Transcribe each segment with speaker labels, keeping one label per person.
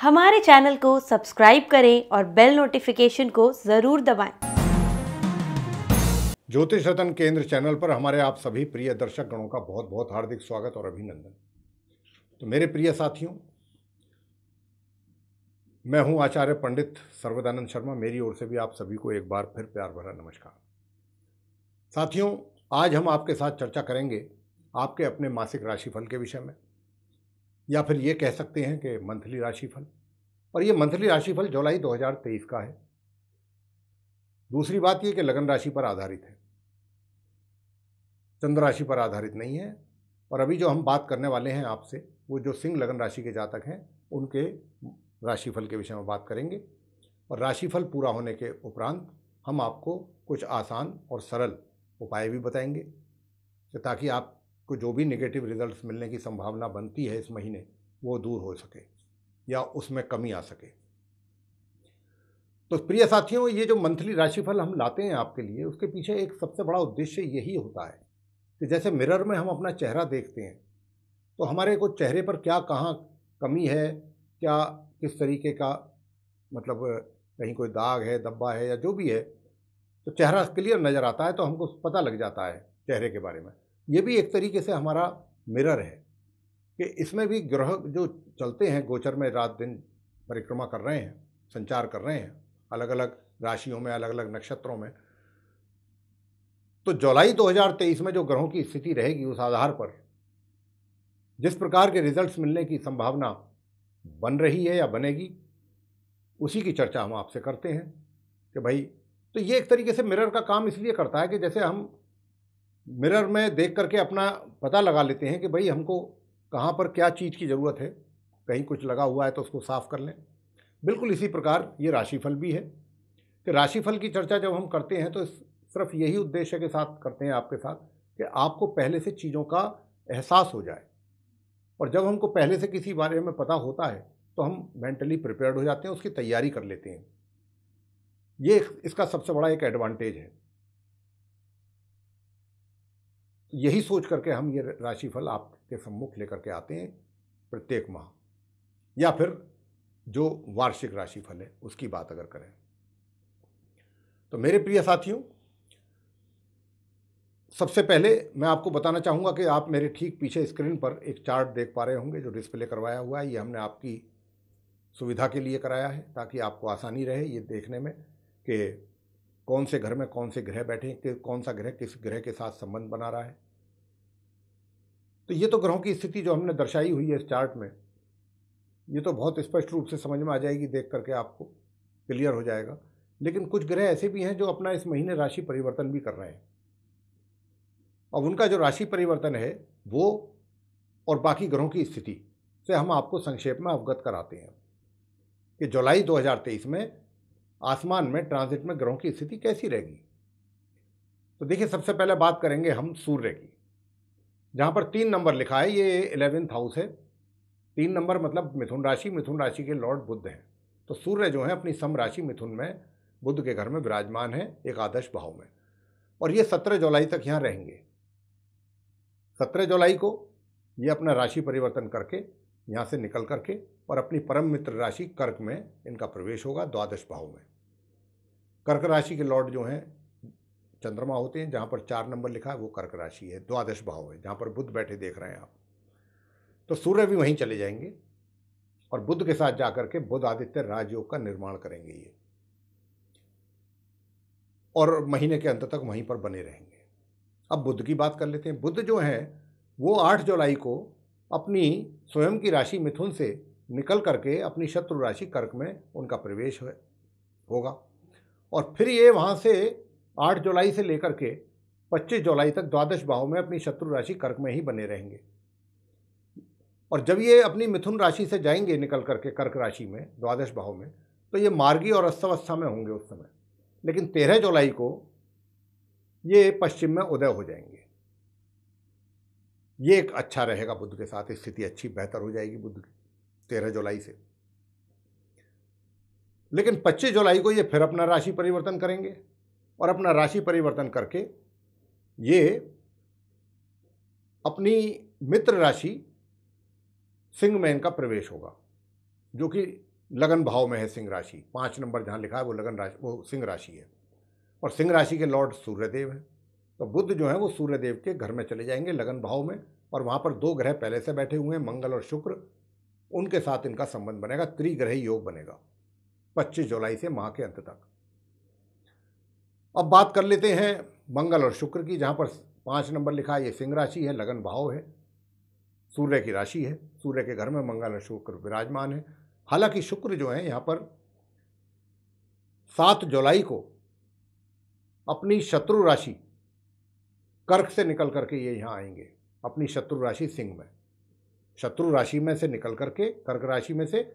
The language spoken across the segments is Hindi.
Speaker 1: हमारे चैनल को सब्सक्राइब करें और बेल नोटिफिकेशन को जरूर दबाएं। ज्योतिष रतन केंद्र चैनल पर हमारे आप सभी प्रिय दर्शक गणों का बहुत बहुत हार्दिक स्वागत और अभिनंदन तो मेरे प्रिय साथियों मैं हूं आचार्य पंडित सर्वदानंद शर्मा मेरी ओर से भी आप सभी को एक बार फिर प्यार भरा नमस्कार साथियों आज हम आपके साथ चर्चा करेंगे आपके अपने मासिक राशिफल के विषय में या फिर ये कह सकते हैं कि मंथली राशिफल और ये मंथली राशिफल जुलाई 2023 का है दूसरी बात ये कि लगन राशि पर आधारित है चंद्र राशि पर आधारित नहीं है और अभी जो हम बात करने वाले हैं आपसे वो जो सिंह लगन राशि के जातक हैं उनके राशिफल के विषय में बात करेंगे और राशिफल पूरा होने के उपरांत हम आपको कुछ आसान और सरल उपाय भी बताएंगे ताकि आप को जो भी नेगेटिव रिजल्ट्स मिलने की संभावना बनती है इस महीने वो दूर हो सके या उसमें कमी आ सके तो प्रिय साथियों ये जो मंथली राशिफल हम लाते हैं आपके लिए उसके पीछे एक सबसे बड़ा उद्देश्य यही होता है कि जैसे मिरर में हम अपना चेहरा देखते हैं तो हमारे को चेहरे पर क्या कहाँ कमी है क्या किस तरीके का मतलब कहीं कोई दाग है दब्बा है या जो भी है तो चेहरा क्लियर नज़र आता है तो हमको पता लग जाता है चेहरे के बारे में ये भी एक तरीके से हमारा मिरर है कि इसमें भी ग्रह जो चलते हैं गोचर में रात दिन परिक्रमा कर रहे हैं संचार कर रहे हैं अलग अलग राशियों में अलग अलग नक्षत्रों में तो जुलाई 2023 में जो ग्रहों की स्थिति रहेगी उस आधार पर जिस प्रकार के रिजल्ट्स मिलने की संभावना बन रही है या बनेगी उसी की चर्चा हम आपसे करते हैं कि भाई तो ये एक तरीके से मिरर का काम इसलिए करता है कि जैसे हम मिरर में देख करके अपना पता लगा लेते हैं कि भाई हमको कहाँ पर क्या चीज़ की ज़रूरत है कहीं कुछ लगा हुआ है तो उसको साफ़ कर लें बिल्कुल इसी प्रकार ये राशिफल भी है कि राशिफल की चर्चा जब हम करते हैं तो सिर्फ यही उद्देश्य के साथ करते हैं आपके साथ कि आपको पहले से चीज़ों का एहसास हो जाए और जब हमको पहले से किसी बारे में पता होता है तो हम मेंटली प्रिपेयर्ड हो जाते हैं उसकी तैयारी कर लेते हैं ये इसका सबसे बड़ा एक एडवांटेज है यही सोच करके हम ये राशिफल आपके सम्मुख लेकर के आते हैं प्रत्येक माह या फिर जो वार्षिक राशिफल है उसकी बात अगर करें तो मेरे प्रिय साथियों सबसे पहले मैं आपको बताना चाहूँगा कि आप मेरे ठीक पीछे स्क्रीन पर एक चार्ट देख पा रहे होंगे जो डिस्प्ले करवाया हुआ है ये हमने आपकी सुविधा के लिए कराया है ताकि आपको आसानी रहे ये देखने में कि कौन से घर में कौन से ग्रह बैठे कि कौन सा ग्रह किस ग्रह के साथ संबंध बना रहा है तो ये तो ग्रहों की स्थिति जो हमने दर्शाई हुई है इस चार्ट में ये तो बहुत स्पष्ट रूप से समझ में आ जाएगी देख करके आपको क्लियर हो जाएगा लेकिन कुछ ग्रह ऐसे भी हैं जो अपना इस महीने राशि परिवर्तन भी कर रहे हैं अब उनका जो राशि परिवर्तन है वो और बाकी ग्रहों की स्थिति से हम आपको संक्षेप में अवगत कराते हैं कि जुलाई 2023 में आसमान में ट्रांजिट में ग्रहों की स्थिति कैसी रहेगी तो देखिए सबसे पहले बात करेंगे हम सूर्य की जहाँ पर तीन नंबर लिखा है ये इलेवेंथ हाउस है तीन नंबर मतलब मिथुन राशि मिथुन राशि के लॉर्ड बुद्ध हैं तो सूर्य जो है अपनी सम राशि मिथुन में बुद्ध के घर में विराजमान है एक आदर्श भाव में और ये सत्रह जुलाई तक यहाँ रहेंगे सत्रह जुलाई को ये अपना राशि परिवर्तन करके यहाँ से निकल करके और अपनी परम मित्र राशि कर्क में इनका प्रवेश होगा द्वादश भाव में कर्क राशि के लॉर्ड जो हैं चंद्रमा होते हैं जहाँ पर चार नंबर लिखा है वो कर्क राशि है द्वादश भाव है जहाँ पर बुद्ध बैठे देख रहे हैं आप तो सूर्य भी वहीं चले जाएंगे और बुद्ध के साथ जाकर के बुद्ध आदित्य राजयोग का निर्माण करेंगे ये और महीने के अंत तक वहीं पर बने रहेंगे अब बुद्ध की बात कर लेते हैं बुद्ध जो हैं वो आठ जुलाई को अपनी स्वयं की राशि मिथुन से निकल करके अपनी शत्रु राशि कर्क में उनका प्रवेश होगा और फिर ये वहाँ से 8 जुलाई से लेकर के 25 जुलाई तक द्वादश भाव में अपनी शत्रु राशि कर्क में ही बने रहेंगे और जब ये अपनी मिथुन राशि से जाएंगे निकल करके कर्क राशि में द्वादश भाव में तो ये मार्गी और अस्थवस्था में होंगे उस समय लेकिन तेरह जुलाई को ये पश्चिम में उदय हो जाएंगे ये एक अच्छा रहेगा बुद्ध के साथ स्थिति अच्छी बेहतर हो जाएगी बुद्ध की तेरह जुलाई से लेकिन पच्चीस जुलाई को ये फिर अपना राशि परिवर्तन करेंगे और अपना राशि परिवर्तन करके ये अपनी मित्र राशि सिंह में इनका प्रवेश होगा जो कि लगन भाव में है सिंह राशि पाँच नंबर जहाँ लिखा है वो लगन राशि वो सिंह राशि है और सिंह राशि के लॉर्ड सूर्यदेव हैं तो बुद्ध जो है वो सूर्यदेव के घर में चले जाएंगे लगन भाव में और वहाँ पर दो ग्रह पहले से बैठे हुए हैं मंगल और शुक्र उनके साथ इनका संबंध बनेगा त्रिग्रही योग बनेगा 25 जुलाई से माह के अंत तक अब बात कर लेते हैं मंगल और शुक्र की जहां पर पांच नंबर लिखा है ये सिंह राशि है लगन भाव है सूर्य की राशि है सूर्य के घर में मंगल और शुक्र विराजमान है हालांकि शुक्र जो है यहां पर सात जुलाई को अपनी शत्रु राशि कर्क से निकल करके ये यहाँ आएंगे अपनी शत्रु राशि सिंह में शत्रु राशि में से निकल करके कर्क राशि में से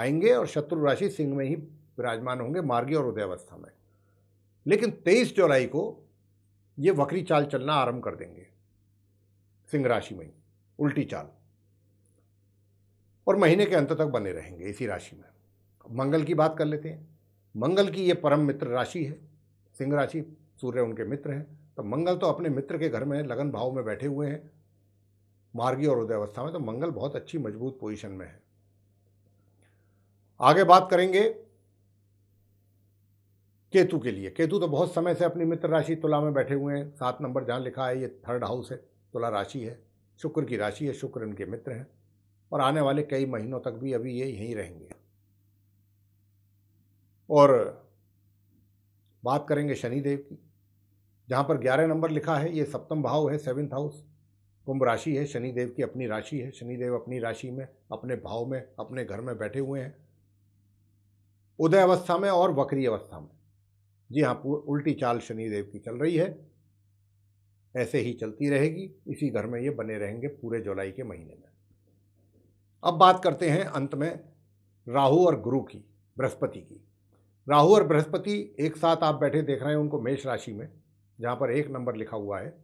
Speaker 1: आएंगे और शत्रु राशि सिंह में ही विराजमान होंगे मार्गी और उदयावस्था में लेकिन तेईस जुलाई को ये वक्री चाल चलना आरंभ कर देंगे सिंह राशि में ही उल्टी चाल और महीने के अंत तक बने रहेंगे इसी राशि में मंगल की बात कर लेते हैं मंगल की ये परम मित्र राशि है सिंह राशि सूर्य उनके मित्र हैं तो मंगल तो अपने मित्र के घर में लगन भाव में बैठे हुए हैं मार्गी और उदय अवस्था में तो मंगल बहुत अच्छी मजबूत पोजीशन में है आगे बात करेंगे केतु के लिए केतु तो बहुत समय से अपनी मित्र राशि तुला में बैठे हुए हैं सात नंबर जहां लिखा है ये थर्ड हाउस है तुला राशि है शुक्र की राशि है शुक्र इनके मित्र हैं और आने वाले कई महीनों तक भी अभी ये यहीं रहेंगे और बात करेंगे शनिदेव की जहाँ पर ग्यारह नंबर लिखा है ये सप्तम भाव है सेवन्थ हाउस कुंभ राशि है शनिदेव की अपनी राशि है शनिदेव अपनी राशि में अपने भाव में अपने घर में बैठे हुए हैं उदय अवस्था में और वक्री अवस्था में जी हाँ उल्टी चाल शनिदेव की चल रही है ऐसे ही चलती रहेगी इसी घर में ये बने रहेंगे पूरे जुलाई के महीने में अब बात करते हैं अंत में राहु और गुरु की बृहस्पति की राहु और बृहस्पति एक साथ आप बैठे देख रहे हैं उनको मेष राशि में जहाँ पर एक नंबर लिखा हुआ है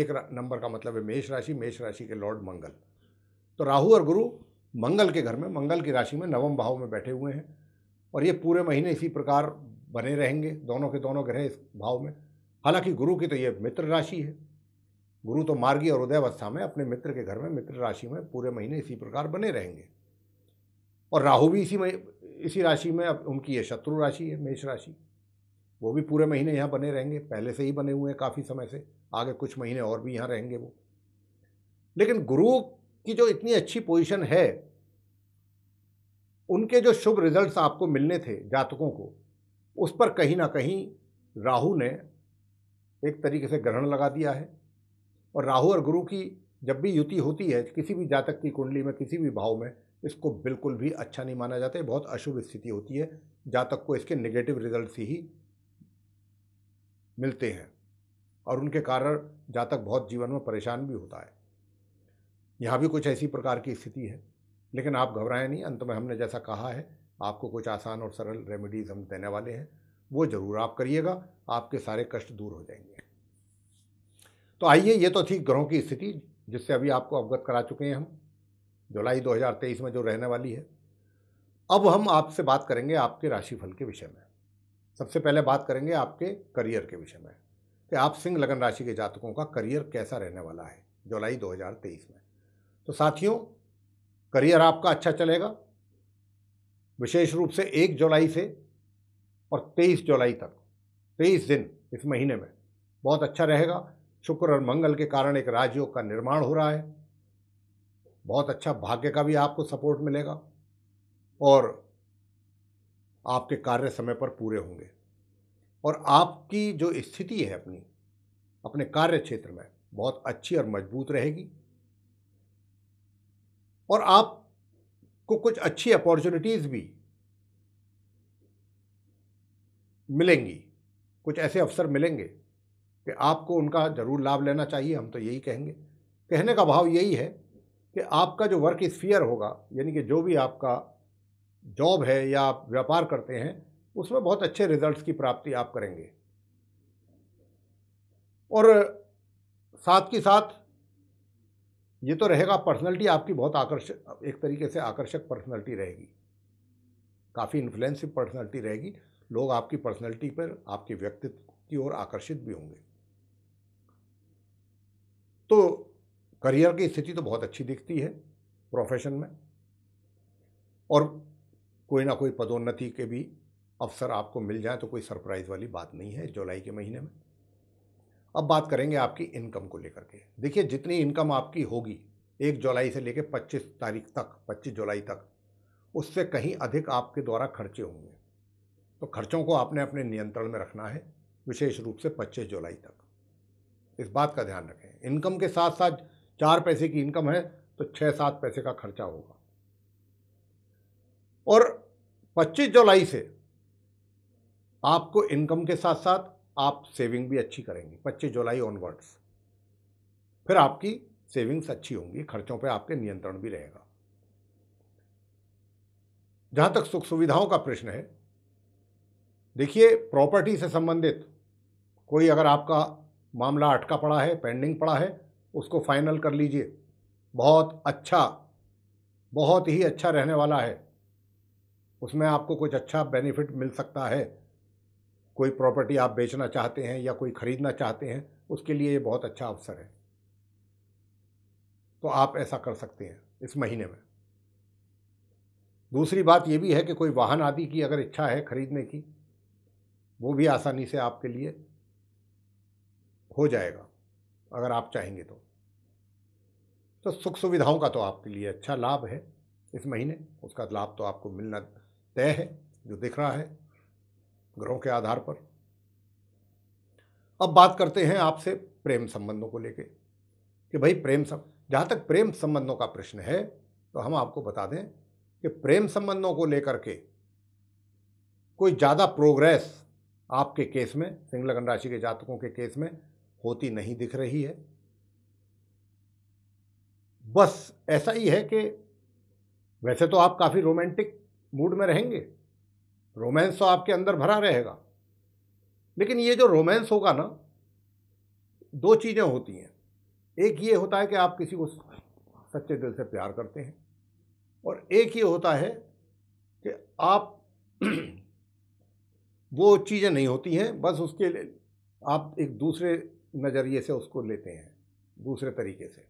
Speaker 1: एक नंबर का मतलब है मेष राशि मेष राशि के लॉर्ड मंगल तो राहु और गुरु मंगल के घर में मंगल की राशि में नवम भाव में बैठे हुए हैं और ये पूरे महीने इसी प्रकार बने रहेंगे दोनों के दोनों ग्रह इस भाव में हालांकि गुरु की तो ये मित्र राशि है गुरु तो मार्गी और उदयावस्था में अपने मित्र के घर में मित्र राशि में पूरे महीने इसी प्रकार बने रहेंगे और राहु भी इसी में इसी राशि में उनकी ये शत्रु राशि है मेष राशि वो भी पूरे महीने यहाँ बने रहेंगे पहले से ही बने हुए हैं काफ़ी समय से आगे कुछ महीने और भी यहाँ रहेंगे वो लेकिन गुरु की जो इतनी अच्छी पोजीशन है उनके जो शुभ रिजल्ट्स आपको मिलने थे जातकों को उस पर कहीं ना कहीं राहु ने एक तरीके से ग्रहण लगा दिया है और राहु और गुरु की जब भी युति होती है किसी भी जातक की कुंडली में किसी भी भाव में इसको बिल्कुल भी अच्छा नहीं माना जाता है बहुत अशुभ स्थिति होती है जातक को इसके नेगेटिव रिजल्ट ही मिलते हैं और उनके कारण जातक बहुत जीवन में परेशान भी होता है यहाँ भी कुछ ऐसी प्रकार की स्थिति है लेकिन आप घबराएं नहीं अंत में हमने जैसा कहा है आपको कुछ आसान और सरल रेमेडीज़ हम देने वाले हैं वो ज़रूर आप करिएगा आपके सारे कष्ट दूर हो जाएंगे तो आइए ये तो थी ग्रहों की स्थिति जिससे अभी आपको अवगत करा चुके हैं हम जुलाई 2023 में जो रहने वाली है अब हम आपसे बात करेंगे आपके राशिफल के विषय में सबसे पहले बात करेंगे आपके करियर के विषय में कि आप सिंह लगन राशि के जातकों का करियर कैसा रहने वाला है जुलाई 2023 में तो साथियों करियर आपका अच्छा चलेगा विशेष रूप से एक जुलाई से और तेईस जुलाई तक तेईस दिन इस महीने में बहुत अच्छा रहेगा शुक्र और मंगल के कारण एक राजयोग का निर्माण हो रहा है बहुत अच्छा भाग्य का भी आपको सपोर्ट मिलेगा और आपके कार्य समय पर पूरे होंगे और आपकी जो स्थिति है अपनी अपने कार्य क्षेत्र में बहुत अच्छी और मजबूत रहेगी और आप को कुछ अच्छी अपॉर्चुनिटीज़ भी मिलेंगी कुछ ऐसे अवसर मिलेंगे कि आपको उनका ज़रूर लाभ लेना चाहिए हम तो यही कहेंगे कहने का भाव यही है कि आपका जो वर्क स्फियर होगा यानी कि जो भी आपका जॉब है या आप व्यापार करते हैं उसमें बहुत अच्छे रिजल्ट्स की प्राप्ति आप करेंगे और साथ के साथ ये तो रहेगा पर्सनैलिटी आपकी बहुत आकर्षक एक तरीके से आकर्षक पर्सनैलिटी रहेगी काफ़ी इन्फ्लुएंसिव पर्सनैलिटी रहेगी लोग आपकी पर्सनैलिटी पर आपके व्यक्तित्व की ओर आकर्षित भी होंगे तो करियर की स्थिति तो बहुत अच्छी दिखती है प्रोफेशन में और कोई ना कोई पदोन्नति के भी अवसर आपको मिल जाए तो कोई सरप्राइज़ वाली बात नहीं है जुलाई के महीने में अब बात करेंगे आपकी इनकम को लेकर के देखिए जितनी इनकम आपकी होगी एक जुलाई से लेकर पच्चीस तारीख तक पच्चीस जुलाई तक उससे कहीं अधिक आपके द्वारा खर्चे होंगे तो खर्चों को आपने अपने नियंत्रण में रखना है विशेष रूप से पच्चीस जुलाई तक इस बात का ध्यान रखें इनकम के साथ साथ चार पैसे की इनकम है तो छः सात पैसे का खर्चा होगा और 25 जुलाई से आपको इनकम के साथ साथ आप सेविंग भी अच्छी करेंगे 25 जुलाई ऑनवर्ड्स फिर आपकी सेविंग्स अच्छी होंगी खर्चों पे आपके नियंत्रण भी रहेगा जहां तक सुख सुविधाओं का प्रश्न है देखिए प्रॉपर्टी से संबंधित कोई अगर आपका मामला अटका पड़ा है पेंडिंग पड़ा है उसको फाइनल कर लीजिए बहुत अच्छा बहुत ही अच्छा रहने वाला है उसमें आपको कुछ अच्छा बेनिफिट मिल सकता है कोई प्रॉपर्टी आप बेचना चाहते हैं या कोई ख़रीदना चाहते हैं उसके लिए ये बहुत अच्छा अवसर है तो आप ऐसा कर सकते हैं इस महीने में दूसरी बात ये भी है कि कोई वाहन आदि की अगर इच्छा है ख़रीदने की वो भी आसानी से आपके लिए हो जाएगा अगर आप चाहेंगे तो तो सुख सुविधाओं का तो आपके लिए अच्छा लाभ है इस महीने उसका लाभ तो आपको मिलना तय है जो दिख रहा है ग्रहों के आधार पर अब बात करते हैं आपसे प्रेम संबंधों को लेके कि भाई प्रेम सब जहाँ तक प्रेम संबंधों का प्रश्न है तो हम आपको बता दें कि प्रेम संबंधों को लेकर के कोई ज़्यादा प्रोग्रेस आपके केस में सिंह लगन राशि के जातकों के केस में होती नहीं दिख रही है बस ऐसा ही है कि वैसे तो आप काफ़ी रोमांटिक मूड में रहेंगे रोमांस तो आपके अंदर भरा रहेगा लेकिन ये जो रोमांस होगा ना दो चीज़ें होती हैं एक ये होता है कि आप किसी को सच्चे दिल से प्यार करते हैं और एक ये होता है कि आप वो चीज़ें नहीं होती हैं बस उसके लिए आप एक दूसरे नज़रिए से उसको लेते हैं दूसरे तरीके से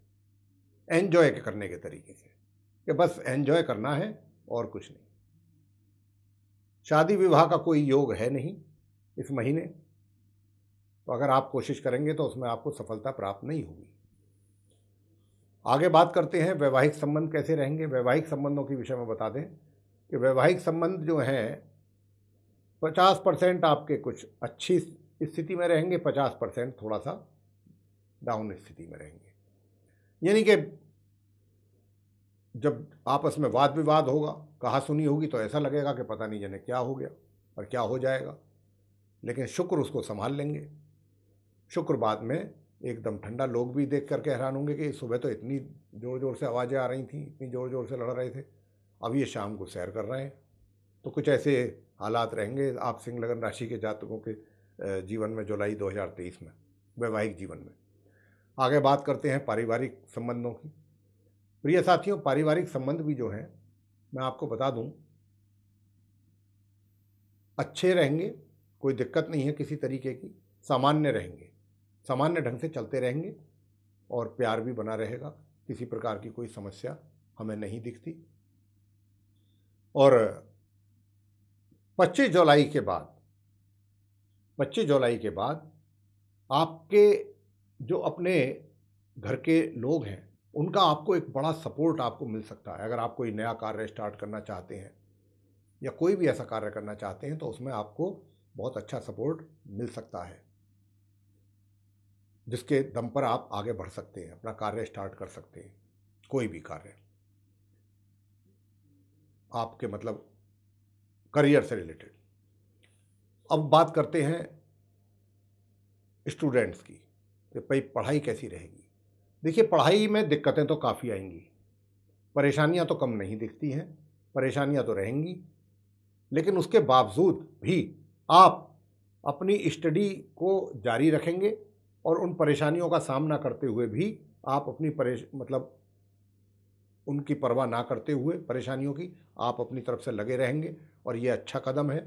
Speaker 1: एन्जॉय करने के तरीके से कि बस एन्जॉय करना है और कुछ नहीं शादी विवाह का कोई योग है नहीं इस महीने तो अगर आप कोशिश करेंगे तो उसमें आपको सफलता प्राप्त नहीं होगी आगे बात करते हैं वैवाहिक संबंध कैसे रहेंगे वैवाहिक संबंधों के विषय में बता दें कि वैवाहिक संबंध जो हैं पचास परसेंट आपके कुछ अच्छी स्थिति में रहेंगे पचास परसेंट थोड़ा सा डाउन स्थिति में रहेंगे यानी कि जब आपस में वाद विवाद होगा कहा सुनी होगी तो ऐसा लगेगा कि पता नहीं जने क्या हो गया और क्या हो जाएगा लेकिन शुक्र उसको संभाल लेंगे शुक्र बाद में एकदम ठंडा लोग भी देख करके हैरान होंगे कि सुबह तो इतनी ज़ोर ज़ोर से आवाज़ें आ रही थी इतनी ज़ोर ज़ोर से लड़ रहे थे अब ये शाम को सैर कर रहे हैं तो कुछ ऐसे हालात रहेंगे आप सिंह लगन राशि के जातकों के जीवन में जुलाई 2023 में वैवाहिक जीवन में आगे बात करते हैं पारिवारिक संबंधों की प्रिय साथियों पारिवारिक संबंध भी जो हैं मैं आपको बता दूं अच्छे रहेंगे कोई दिक्कत नहीं है किसी तरीके की सामान्य रहेंगे सामान्य ढंग से चलते रहेंगे और प्यार भी बना रहेगा किसी प्रकार की कोई समस्या हमें नहीं दिखती और 25 जुलाई के बाद 25 जुलाई के बाद आपके जो अपने घर के लोग हैं उनका आपको एक बड़ा सपोर्ट आपको मिल सकता है अगर आप कोई नया कार्य स्टार्ट करना चाहते हैं या कोई भी ऐसा कार्य करना चाहते हैं तो उसमें आपको बहुत अच्छा सपोर्ट मिल सकता है जिसके दम पर आप आगे बढ़ सकते हैं अपना कार्य स्टार्ट कर सकते हैं कोई भी कार्य आपके मतलब करियर से रिलेटेड अब बात करते हैं स्टूडेंट्स की कि भाई पढ़ाई कैसी रहेगी देखिए पढ़ाई में दिक्कतें तो काफ़ी आएंगी परेशानियां तो कम नहीं दिखती हैं परेशानियां तो रहेंगी लेकिन उसके बावजूद भी आप अपनी स्टडी को जारी रखेंगे और उन परेशानियों का सामना करते हुए भी आप अपनी परेश मतलब उनकी परवाह ना करते हुए परेशानियों की आप अपनी तरफ से लगे रहेंगे और ये अच्छा कदम है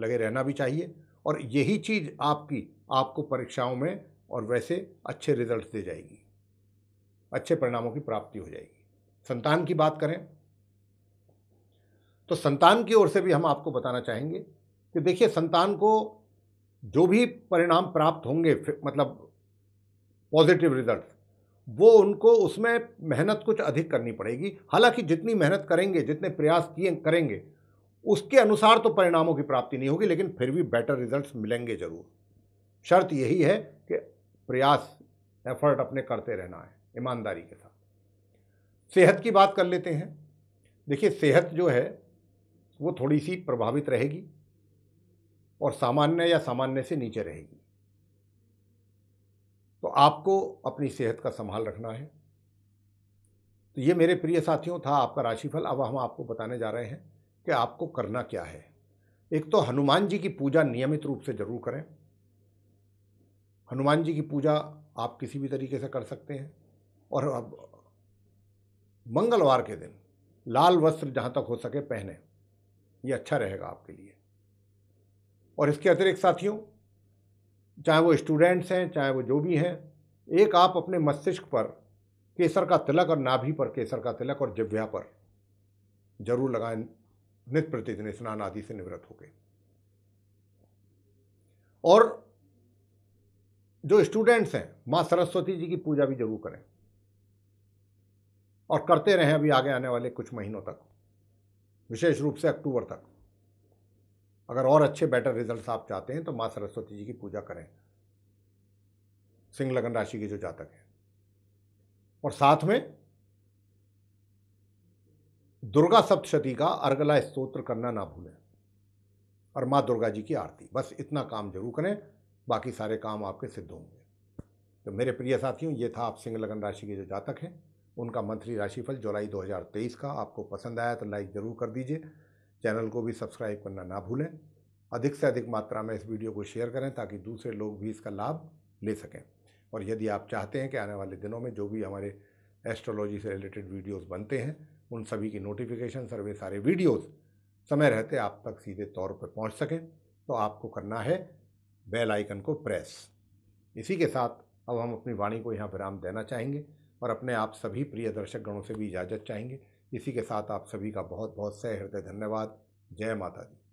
Speaker 1: लगे रहना भी चाहिए और यही चीज़ आपकी आपको परीक्षाओं में और वैसे अच्छे रिजल्ट दे जाएगी अच्छे परिणामों की प्राप्ति हो जाएगी संतान की बात करें तो संतान की ओर से भी हम आपको बताना चाहेंगे कि देखिए संतान को जो भी परिणाम प्राप्त होंगे मतलब पॉजिटिव रिजल्ट वो उनको उसमें मेहनत कुछ अधिक करनी पड़ेगी हालांकि जितनी मेहनत करेंगे जितने प्रयास किए करेंगे उसके अनुसार तो परिणामों की प्राप्ति नहीं होगी लेकिन फिर भी बेटर रिजल्ट्स मिलेंगे ज़रूर शर्त यही है कि प्रयास एफर्ट अपने करते रहना है ईमानदारी के साथ सेहत की बात कर लेते हैं देखिए सेहत जो है वो थोड़ी सी प्रभावित रहेगी और सामान्य या सामान्य से नीचे रहेगी तो आपको अपनी सेहत का संभाल रखना है तो ये मेरे प्रिय साथियों था आपका राशिफल अब हम आपको बताने जा रहे हैं कि आपको करना क्या है एक तो हनुमान जी की पूजा नियमित रूप से ज़रूर करें हनुमान जी की पूजा आप किसी भी तरीके से कर सकते हैं और अब मंगलवार के दिन लाल वस्त्र जहाँ तक हो सके पहने ये अच्छा रहेगा आपके लिए और इसके अतिरिक्त साथियों चाहे वो स्टूडेंट्स हैं चाहे वो जो भी हैं एक आप अपने मस्तिष्क पर केसर का तिलक और नाभि पर केसर का तिलक और जिव्या पर जरूर लगाएं नित प्रतिदिन स्नान आदि से निवृत्त होके और जो स्टूडेंट्स हैं माँ सरस्वती जी की पूजा भी जरूर करें और करते रहें अभी आगे आने वाले कुछ महीनों तक विशेष रूप से अक्टूबर तक अगर और अच्छे बेटर रिजल्ट्स आप चाहते हैं तो माँ सरस्वती जी की पूजा करें सिंह लगन राशि के जो जातक हैं और साथ में दुर्गा सप्तशती का अर्गला स्त्रोत्र करना ना भूलें और माँ दुर्गा जी की आरती बस इतना काम जरूर करें बाकी सारे काम आपके सिद्ध होंगे तो मेरे प्रिय साथियों ये था आप सिंह लग्न राशि के जो जातक हैं उनका मंथली राशिफल जुलाई 2023 का आपको पसंद आया तो लाइक ज़रूर कर दीजिए चैनल को भी सब्सक्राइब करना ना भूलें अधिक से अधिक मात्रा में इस वीडियो को शेयर करें ताकि दूसरे लोग भी इसका लाभ ले सकें और यदि आप चाहते हैं कि आने वाले दिनों में जो भी हमारे एस्ट्रोलॉजी से रिलेटेड वीडियोज़ बनते हैं उन सभी की नोटिफिकेशन सर्वे सारे वीडियोज़ समय रहते आप तक सीधे तौर पर पहुंच सकें तो आपको करना है बेल आइकन को प्रेस इसी के साथ अब हम अपनी वाणी को यहाँ विराम देना चाहेंगे और अपने आप सभी प्रिय दर्शक गणों से भी इजाज़त चाहेंगे इसी के साथ आप सभी का बहुत बहुत सहृदय धन्यवाद जय माता दी